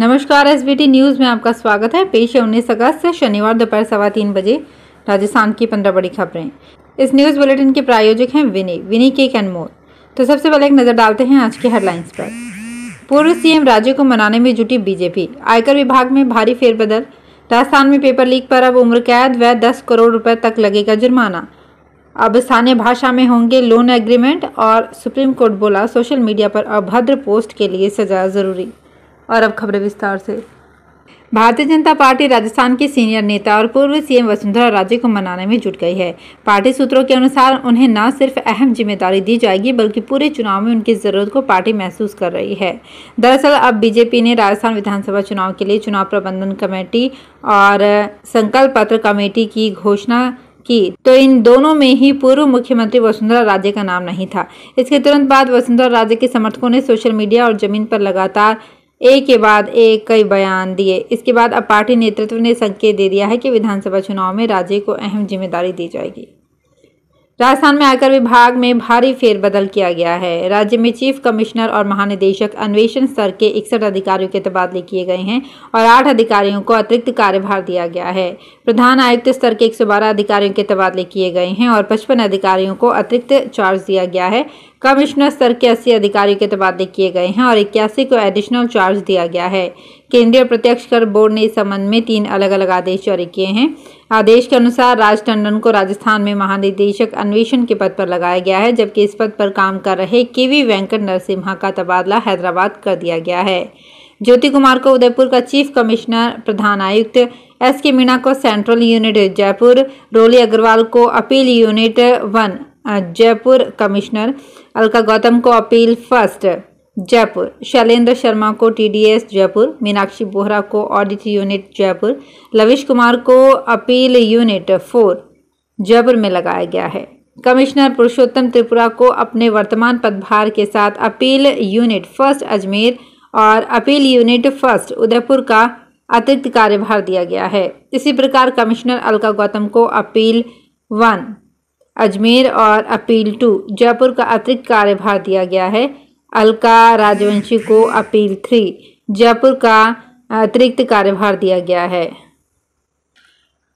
नमस्कार S news में आपका स्वागत है पेश है उन्नीस अगस्त से शनिवार दोपहर सवा तीन बजे राजस्थान की पंद्रह बड़ी खबरें इस न्यूज़ बुलेटिन के प्रायोजक हैं विनी विनी केक एंड मोर तो सबसे पहले एक नज़र डालते हैं आज की हेडलाइंस पर पूर्व सीएम राज्य को मनाने में जुटी बीजेपी आयकर विभाग में भारी फेरबदल राजस्थान में पेपर लीक पर अब उम्र कैद व दस करोड़ रुपए तक लगेगा जुर्माना अब स्थानीय भाषा में होंगे लोन एग्रीमेंट और सुप्रीम कोर्ट बोला सोशल मीडिया पर अभद्र पोस्ट के लिए सजा जरूरी और अब खबरें विस्तार से भारतीय जनता पार्टी राजस्थान के सीनियर नेता और पूर्व सीएम वसुंधरा राजे को मनाने में जुट गई है पार्टी सूत्रों के अनुसार उन्हें न सिर्फ अहम जिम्मेदारी दी जाएगी बल्कि पूरे चुनाव में उनकी जरूरत को पार्टी महसूस कर रही है दरअसल अब बीजेपी ने राजस्थान विधानसभा चुनाव के लिए चुनाव प्रबंधन कमेटी और संकल्प पत्र कमेटी की घोषणा की तो इन दोनों में ही पूर्व मुख्यमंत्री वसुंधरा राजे का नाम नहीं था इसके तुरंत बाद वसुंधरा राजे के समर्थकों ने सोशल मीडिया और जमीन पर लगातार एक के बाद एक कई बयान दिए इसके बाद अब पार्टी नेतृत्व ने संकेत दे दिया है कि विधानसभा चुनाव में राज्य को अहम जिम्मेदारी दी जाएगी राजस्थान में आयकर विभाग में भारी फेरबदल किया गया है राज्य में चीफ कमिश्नर और महानिदेशक अन्वेषण स्तर के इकसठ अधिकारियों के तबादले किए गए हैं और आठ अधिकारियों को अतिरिक्त कार्यभार दिया गया है प्रधान आयुक्त स्तर के 112 अधिकारियों के तबादले किए गए हैं और पचपन अधिकारियों को अतिरिक्त चार्ज दिया गया है कमिश्नर स्तर के अस्सी अधिकारियों के तबादले किए गए हैं और इक्यासी को एडिशनल चार्ज दिया गया है केंद्रीय प्रत्यक्ष कर बोर्ड ने इस संबंध में तीन अलग अलग आदेश जारी किए हैं आदेश के अनुसार राज टंडन को राजस्थान में महानिदेशक अन्वेषण के पद पर लगाया गया है जबकि इस पद पर काम कर रहे के वी वेंकट नरसिम्हा का तबादला हैदराबाद कर दिया गया है ज्योति कुमार को उदयपुर का चीफ कमिश्नर प्रधान आयुक्त एस के मीणा को सेंट्रल यूनिट जयपुर रोली अग्रवाल को appeal unit one Jaipur commissioner Alka Gautam को अपील फर्स्ट जयपुर शैलेंद्र शर्मा को टीडीएस जयपुर मीनाक्षी बोहरा को ऑडिट यूनिट जयपुर लविश कुमार को अपील यूनिट फोर जयपुर में लगाया गया है कमिश्नर पुरुषोत्तम त्रिपुरा को अपने वर्तमान पदभार के साथ अपील यूनिट फर्स्ट अजमेर और अपील यूनिट फर्स्ट उदयपुर का अतिरिक्त कार्यभार दिया गया है इसी प्रकार कमिश्नर अलका गौतम को अपील वन अजमेर और अपील टू जयपुर का अतिरिक्त कार्यभार दिया गया है अलका राजवंशी को अपील थ्री जयपुर का अतिरिक्त कार्यभार दिया गया है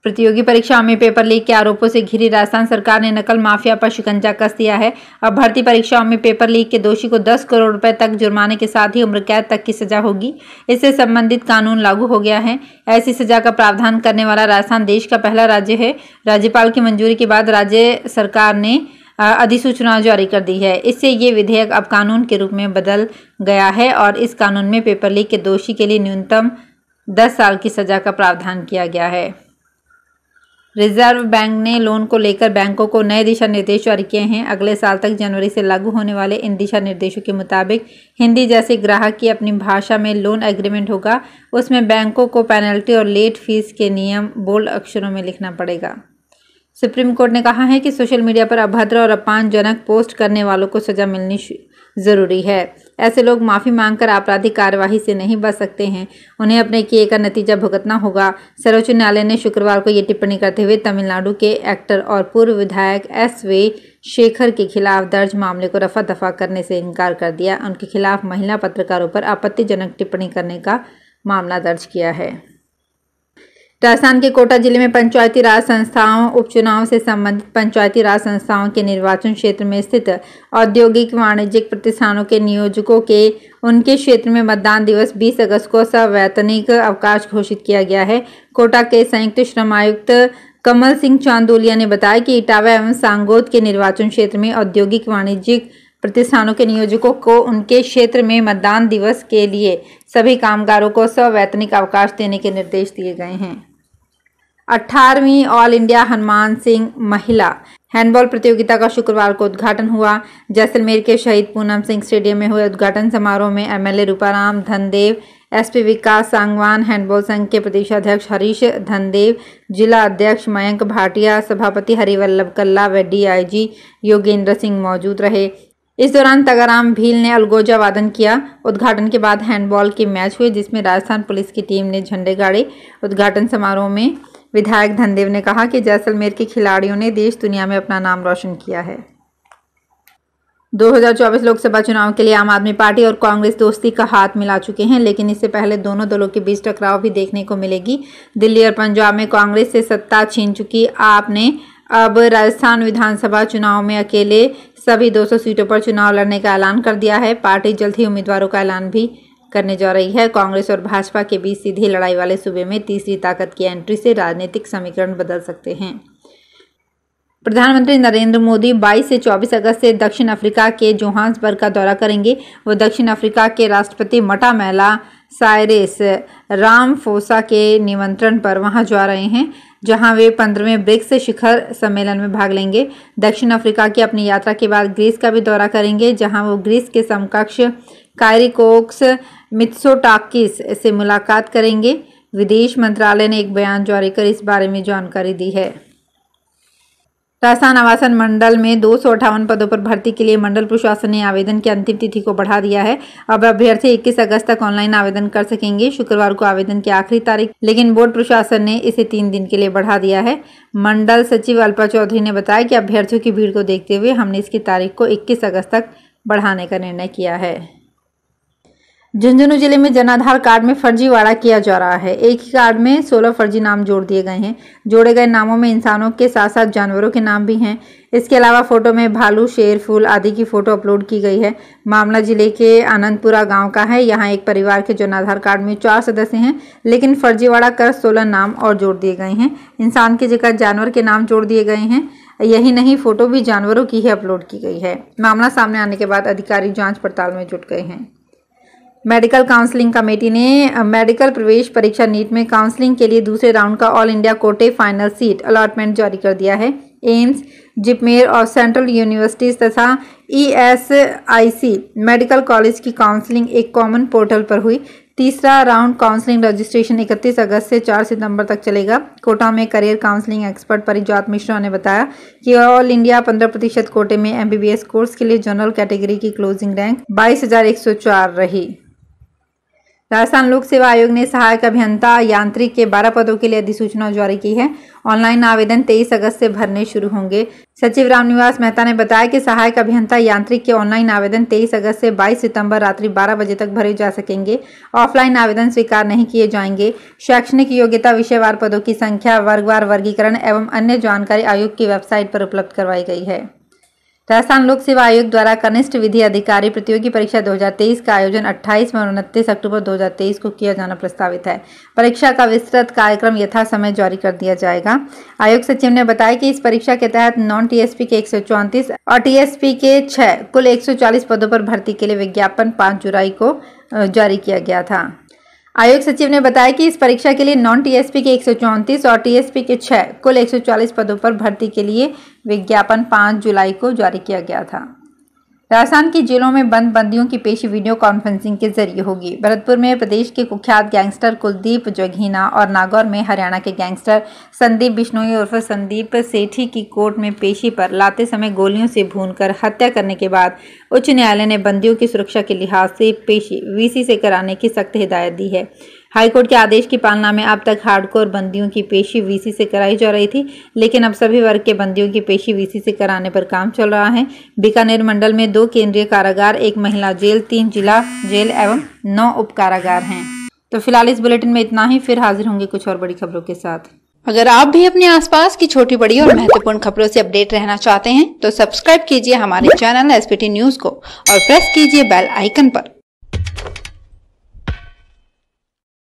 प्रतियोगी परीक्षा में पेपर लीक के आरोपों से घिरी राजस्थान सरकार ने नकल माफिया पर शिकंजा कस दिया है अब भर्ती परीक्षाओं में पेपर लीक के दोषी को 10 करोड़ रुपए तक जुर्माने के साथ ही उम्र कैद तक की सजा होगी इससे संबंधित कानून लागू हो गया है ऐसी सजा का प्रावधान करने वाला राजस्थान देश का पहला राज्य है राज्यपाल की मंजूरी के बाद राज्य सरकार ने अधिसूचना जारी कर दी है इससे ये विधेयक अब कानून के रूप में बदल गया है और इस कानून में पेपर लीक के दोषी के लिए न्यूनतम दस साल की सजा का प्रावधान किया गया है रिजर्व बैंक ने लोन को लेकर बैंकों को नए दिशा निर्देश जारी किए हैं अगले साल तक जनवरी से लागू होने वाले इन दिशा निर्देशों के मुताबिक हिंदी जैसे ग्राहक की अपनी भाषा में लोन एग्रीमेंट होगा उसमें बैंकों को पेनल्टी और लेट फीस के नियम बोल्ड अक्षरों में लिखना पड़ेगा सुप्रीम कोर्ट ने कहा है कि सोशल मीडिया पर अभद्र और अपमानजनक पोस्ट करने वालों को सजा मिलनी जरूरी है ऐसे लोग माफ़ी मांगकर आपराधिक कार्यवाही से नहीं बच सकते हैं उन्हें अपने किए का नतीजा भुगतना होगा सर्वोच्च न्यायालय ने शुक्रवार को ये टिप्पणी करते हुए तमिलनाडु के एक्टर और पूर्व विधायक एस वे शेखर के खिलाफ दर्ज मामले को रफा दफा करने से इनकार कर दिया उनके खिलाफ महिला पत्रकारों पर आपत्तिजनक टिप्पणी करने का मामला दर्ज किया है राजस्थान के कोटा जिले में पंचायती राज संस्थाओं उपचुनाव से संबंधित पंचायती राज संस्थाओं के निर्वाचन क्षेत्र में स्थित औद्योगिक वाणिज्यिक प्रतिष्ठानों के नियोजकों के उनके क्षेत्र में मतदान दिवस 20 अगस्त को सवैतनिक अवकाश घोषित किया गया है कोटा के संयुक्त श्रम आयुक्त कमल सिंह चांदोलिया ने बताया कि इटावा एवं सांगोद के निर्वाचन क्षेत्र में औद्योगिक वाणिज्यिक प्रतिष्ठानों के नियोजकों को उनके क्षेत्र में मतदान दिवस के लिए सभी कामगारों को सवैतनिक अवकाश देने के निर्देश दिए गए हैं अट्ठारहवीं ऑल इंडिया हनुमान सिंह महिला हैंडबॉल प्रतियोगिता का शुक्रवार को उद्घाटन हुआ जैसलमेर के शहीद पूनम सिंह स्टेडियम में हुए उद्घाटन समारोह में MLA Ruparam Dhandev SP Vikas Sangwan handball संघ के प्रदेशाध्यक्ष हरीश धनदेव जिला अध्यक्ष मयंक भाटिया सभापति हरिवल्लभ कल्ला व डीआईजी योगेंद्र सिंह मौजूद रहे इस दौरान तगाराम भील ने अलगोजा वादन किया उद्घाटन के बाद हैंडबॉल के मैच हुए जिसमें राजस्थान पुलिस की टीम ने झंडे गाड़े उद्घाटन समारोह में विधायक धनदेव ने कहा कि जैसलमेर के खिलाड़ियों ने देश दुनिया में अपना नाम रोशन किया है 2024 लोकसभा चुनाव के लिए आम आदमी पार्टी और कांग्रेस दोस्ती का हाथ मिला चुके हैं लेकिन इससे पहले दोनों दलों के बीच टकराव भी देखने को मिलेगी दिल्ली और पंजाब में कांग्रेस से सत्ता छीन चुकी आपने अब राजस्थान विधानसभा चुनाव में अकेले सभी 200 सीटों पर चुनाव लड़ने का ऐलान कर दिया है पार्टी जल्द ही उम्मीदवारों का ऐलान भी करने जा रही है कांग्रेस और भाजपा के बीच सीधी लड़ाई वाले सूबे में तीसरी ताकत की एंट्री से राजनीतिक समीकरण बदल सकते हैं प्रधानमंत्री नरेंद्र मोदी 22 से 24 अगस्त से दक्षिण अफ्रीका के जोहान्सबर्ग का दौरा करेंगे वो दक्षिण अफ्रीका के राष्ट्रपति मटा महला साइरेस रामफोसा के निमंत्रण पर वहां जा रहे हैं जहां वे पंद्रहवें ब्रिक्स शिखर सम्मेलन में भाग लेंगे दक्षिण अफ्रीका की अपनी यात्रा के बाद ग्रीस का भी दौरा करेंगे जहां वो ग्रीस के समकक्ष कायरिकोक्स मित्सोटाकिस से मुलाकात करेंगे विदेश मंत्रालय ने एक बयान जारी कर इस बारे में जानकारी दी है राजस्थान आवासन मंडल में दो पदों पर भर्ती के लिए मंडल प्रशासन ने आवेदन की अंतिम तिथि को बढ़ा दिया है अब अभ्यर्थी 21 अगस्त तक ऑनलाइन आवेदन कर सकेंगे शुक्रवार को आवेदन की आखिरी तारीख लेकिन बोर्ड प्रशासन ने इसे तीन दिन के लिए बढ़ा दिया है मंडल सचिव अल्पा चौधरी ने बताया कि अभ्यर्थियों की भीड़ को देखते हुए हमने इसकी तारीख को इक्कीस अगस्त तक बढ़ाने का निर्णय किया है झुंझुनू जिले में जनाधार कार्ड में फर्जीवाड़ा किया जा रहा है एक ही कार्ड में 16 फर्जी नाम जोड़ दिए गए हैं जोड़े गए नामों में इंसानों के साथ साथ जानवरों के नाम भी हैं इसके अलावा फोटो में भालू शेर फूल आदि की फोटो अपलोड की गई है मामला जिले के आनंदपुरा गांव का है यहां एक परिवार के जनाधार कार्ड में चार सदस्य हैं लेकिन फर्जीवाड़ा कर सोलह नाम और जोड़ दिए गए हैं इंसान की जगह जानवर के नाम जोड़ दिए गए हैं यही नहीं फोटो भी जानवरों की ही अपलोड की गई है मामला सामने आने के बाद अधिकारी जाँच पड़ताल में जुट गए हैं मेडिकल काउंसलिंग कमेटी ने मेडिकल प्रवेश परीक्षा नीट में काउंसलिंग के लिए दूसरे राउंड का ऑल इंडिया कोटे फाइनल सीट अलॉटमेंट जारी कर दिया है एम्स जिपमेर और सेंट्रल यूनिवर्सिटीज तथा ईएसआईसी मेडिकल कॉलेज की काउंसलिंग एक कॉमन पोर्टल पर हुई तीसरा राउंड काउंसलिंग रजिस्ट्रेशन 31 अगस्त से 4 सितंबर तक चलेगा कोटा में career counselling expert Parijat Mishra ने बताया कि ऑल इंडिया 15 प्रतिशत कोटे में एमबीबीएस कोर्स के लिए जनरल कैटेगरी की क्लोजिंग रैंक 22,104 रही राजस्थान लोक सेवा आयोग ने सहायक अभियंता यांत्रिक के 12 पदों के लिए अधिसूचना जारी की है ऑनलाइन आवेदन 23 अगस्त से भरने शुरू होंगे सचिव रामनिवास मेहता ने बताया कि सहायक अभियंता यांत्रिक के ऑनलाइन आवेदन 23 अगस्त से 22 सितंबर रात्रि 12 बजे तक भरे जा सकेंगे ऑफलाइन आवेदन स्वीकार नहीं किए जाएंगे शैक्षणिक योग्यता विषयवार पदों की संख्या वर्गवार वर्गीकरण एवं अन्य जानकारी आयोग की वेबसाइट पर उपलब्ध करवाई गई है राजस्थान लोक सेवा आयोग द्वारा कनिष्ठ विधि अधिकारी प्रतियोगी परीक्षा 2023 का आयोजन 28 और उनतीस अक्टूबर 2023 को किया जाना प्रस्तावित है परीक्षा का विस्तृत कार्यक्रम यथा समय जारी कर दिया जाएगा आयोग सचिव ने बताया कि इस परीक्षा के तहत नॉन टीएसपी के एक और टीएसपी के छह कुल 140 पदों पर भर्ती के लिए विज्ञापन पाँच जुलाई को जारी किया गया था आयोग सचिव ने बताया कि इस परीक्षा के लिए नॉन टीएसपी के एक और टीएसपी के छः कुल 140 पदों पर भर्ती के लिए विज्ञापन 5 जुलाई को जारी किया गया था राजस्थान की जेलों में बंद बंदियों की पेशी वीडियो कॉन्फ्रेंसिंग के जरिए होगी भरतपुर में प्रदेश के कुख्यात गैंगस्टर कुलदीप जघीना और नागौर में हरियाणा के गैंगस्टर संदीप बिश्नोई उर्फ संदीप सेठी की कोर्ट में पेशी पर लाते समय गोलियों से भूनकर हत्या करने के बाद उच्च न्यायालय ने बंदियों की सुरक्षा के लिहाज से पेशी वीसी से कराने की सख्त हिदायत दी है हाईकोर्ट के आदेश की पालना में अब तक हार्डकोर बंदियों की पेशी वीसी से कराई जा रही थी लेकिन अब सभी वर्ग के बंदियों की पेशी वीसी से कराने पर काम चल रहा है बीकानेर मंडल में दो केंद्रीय कारागार एक महिला जेल तीन जिला जेल एवं नौ उप कारागार हैं तो फिलहाल इस बुलेटिन में इतना ही फिर हाजिर होंगे कुछ और बड़ी खबरों के साथ अगर आप भी अपने आसपास की छोटी बड़ी और महत्वपूर्ण खबरों से अपडेट रहना चाहते हैं तो सब्सक्राइब कीजिए हमारे चैनल एसपीटी न्यूज को और प्रेस कीजिए बेल आइकन पर